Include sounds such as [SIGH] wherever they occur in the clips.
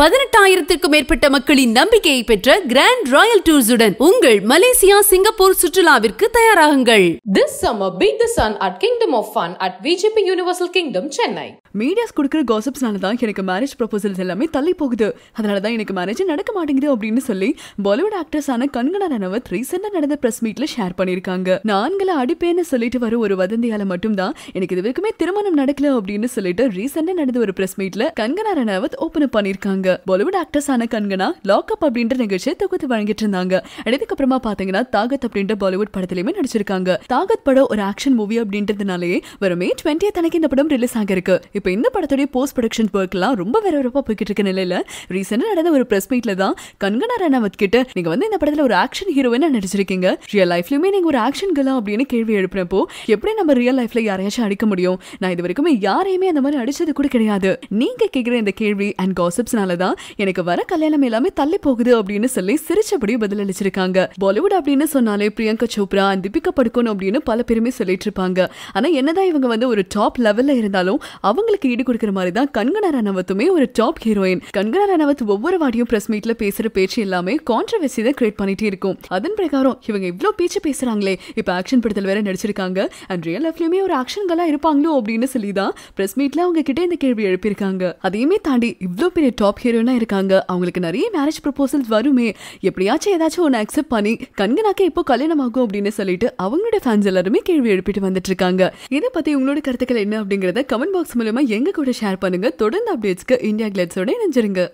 பதினெட்டாயிரத்திற்கும் மேற்பட்ட மக்களின் நம்பிக்கையை பெற்ற கிராண்ட் ராயல் டூர்ஸுடன் உங்கள் மலேசியா சிங்கப்பூர் சுற்றுலாவிற்கு தயாராகுங்கள் this summer beat the sun at kingdom of fun at V G P universal kingdom Chennai medias கொடுக்குற காசிப்ஸ்னால தான் எனக்கு மேரேஜ் ப்ரொபோசல்ஸ் எல்லாமே தள்ளி போகுது அதனால தான் எனக்கு மேரேஜ் நடக்க மாட்டேங்குது அப்படின்னு சொல்லி பாலிவுட் ஆக்ட்ரஸான கண்கனா ரனவத் ரீசெண்டாக நடந்த ப்ரெஸ் மீட்ல ஷேர் பண்ணியிருக்காங்க நான்களை அடிப்பேன்னு சொல்லிட்டு வர ஒரு வதந்தியால மட்டும்தான் எனக்கு இது வரைக்குமே திருமணம் நடக்கல அப்படின்னு சொல்லிட்டு ரீசெண்டாக நடந்த ஒரு ப்ரெஸ் மீட்ல கண்கனா ரனவத் ஓப்பன் பண்ணியிருக்காங்க பாலிவுட் ஆக்டர்ஸ் ஆன கண்கனா அப் அப்படின்ற நிகழ்ச்சியை தொகுத்து வழங்கிட்டு இருந்தாங்க அதுக்கப்புறமா பாத்தீங்கன்னா தாகத் அப்படின்ற பாலிவுட் படத்திலுமே நடிச்சிருக்காங்க தாகத் படம் ஒரு ஆக்ஷன் மூவி அப்படின்றதுனாலே வரும் மே டுவெண்ட்டி அன்னைக்கு இந்த படம் ரிலீஸ் ஆகிருக்கு இப்ப இந்த படத்துடைய போஸ்ட் ப்ரொடக்ஷன் ஒர்க் எல்லாம் ரொம்ப விரவிரப்பா போய்கிட்டு இருக்க நிலையில ரீசெண்டா நடந்த ஒரு பிரஸ் மீட்ல தான் கங்கனா ரனாவத் கிட்ட நீங்க வந்து இந்த படத்துல ஒரு ஆக்ஷன் ஹீரோயினா நடிச்சிருக்கீங்க ரியல் லைஃப்லயுமே நீங்க ஒரு ஆக்ஷன் கலா அப்படின்னு கேள்வி எழுப்பினப்போ எப்படி நம்ம ரியல் லைஃப்ல யாரையாச்சும் அடிக்க முடியும் நான் இது வரைக்குமே யாரையுமே அந்த மாதிரி அடிச்சது கூட கிடையாது நீங்க கேட்கிற இந்த கேள்வி அண்ட் காசிப்ஸ்னால தான் எனக்கு வர கல்யாணம் எல்லாமே தள்ளி போகுது அப்படின்னு சொல்லி சிரிச்சபடி பதிலளிச்சிருக்காங்க பாலிவுட் அப்படின்னு சொன்னாலே பிரியங்கா சோப்ரா தீபிகா படுக்கணும் அப்படின்னு பல பேருமே சொல்லிட்டு இருப்பாங்க ஆனா என்னதான் இவங்க வந்து ஒரு டாப் லெவல்ல இருந்தாலும் அவங்களுக்கு ஈடு கொடுக்குற மாதிரி தான் கண்கனா ரணவத்துமே ஒரு டாப் ஹீரோயின் கண்கனா ரணவத் ஒவ்வொரு வாடியும் பிரஸ் மீட்ல பேசுற பேச்சு எல்லாமே கான்ட்ரவர்சி தான் கிரியேட் பண்ணிட்டே இருக்கும் அதன் பிரகாரம் இவங்க இவ்வளவு பேச்சு பேசுறாங்களே இப்ப ஆக்ஷன் படத்தில் வேற நடிச்சிருக்காங்க அண்ட் ரியல் லைஃப்லயுமே ஒரு ஆக்ஷன்களா இருப்பாங்களோ அப்படின்னு சொல்லி தான் பிரஸ் மீட்ல அவங்க கிட்ட இந்த கேள்வி எழுப்பியிருக்காங்க அதையுமே தாண்டி இவ்வளவு பெரிய டாப் டாப் ஹீரோனா இருக்காங்க அவங்களுக்கு நிறைய மேரேஜ் ப்ரப்போசல்ஸ் வருமே எப்படியாச்சும் ஏதாச்சும் ஒன்று அக்செப்ட் பண்ணி கண்கனாக்கே இப்போ கல்யாணம் ஆகும் அப்படின்னு சொல்லிட்டு அவங்களோட ஃபேன்ஸ் எல்லாருமே கேள்வி எழுப்பிட்டு வந்துட்டு இருக்காங்க இதை பற்றி உங்களோட கருத்துக்கள் என்ன அப்படிங்கிறத கமெண்ட் பாக்ஸ் மூலமா எங்க கூட ஷேர் பண்ணுங்க தொடர்ந்து அப்டேட்ஸ்க்கு இந்தியா கிளட்ஸோட இணைஞ்சிருங்க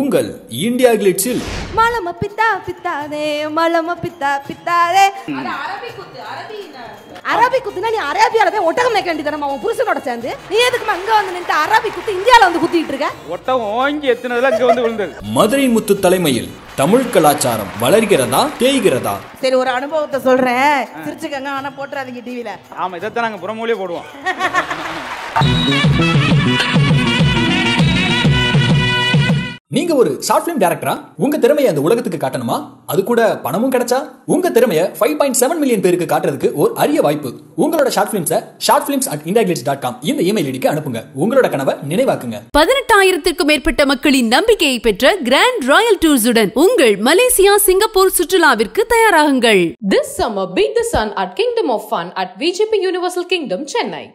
உங்கள் இந்தியா கிளிட்ஸில் மலம பித்தா பித்தாதே மலம பித்தா பித்தாதே அரபி குத்து அரபி அரபி குத்துனா நீ அரேபியால போய் ஒட்டகம் மேய்க்க வேண்டியதானே அவன் புருஷனோட சேர்ந்து நீ எதுக்குமா அங்க வந்து நின்று அரபி குத்து இந்தியால வந்து குத்திட்டு இருக்க ஒட்டகம் ஓங்கி எத்தினதுல அங்க வந்து விழுந்தது மதுரை முத்து தலைமையில் தமிழ் கலாச்சாரம் வளர்கிறதா தேய்கிறதா சரி ஒரு அனுபவத்தை சொல்றேன் சிரிச்சுக்கங்க ஆனா போட்டுறாதீங்க டிவில ஆமா இதைத்தான் நாங்க புறமொழியே போடுவோம் [LAUGHS] நீங்க ஒரு ஷார்ட் ஃபிலிம் டேரக்டரா உங்க திறமையை அந்த உலகத்துக்கு காட்டணுமா அது கூட பணமும் கிடைச்சா உங்க திறமையை ஃபைவ் பாயிண்ட் செவன் மில்லியன் பேருக்கு காட்டுறதுக்கு ஒரு அரிய வாய்ப்பு உங்களோட ஷார்ட் ஃபிலிம்ஸை short films at India dot com இந்த இமெயில் ஐடிக்கு அனுப்புங்க உங்களோட கனவை நினைவாக்குங்க பதினெட்டாயிரத்திற்கும் மேற்பட்ட மக்களின் நம்பிக்கையை பெற்ற கிராண்ட் ராயல் உடன் உங்கள் மலேசியா சிங்கப்பூர் சுற்றுலாவிற்கு தயாராகுங்கள் this summer beat the sun at kingdom of fun at V J P universal kingdom Chennai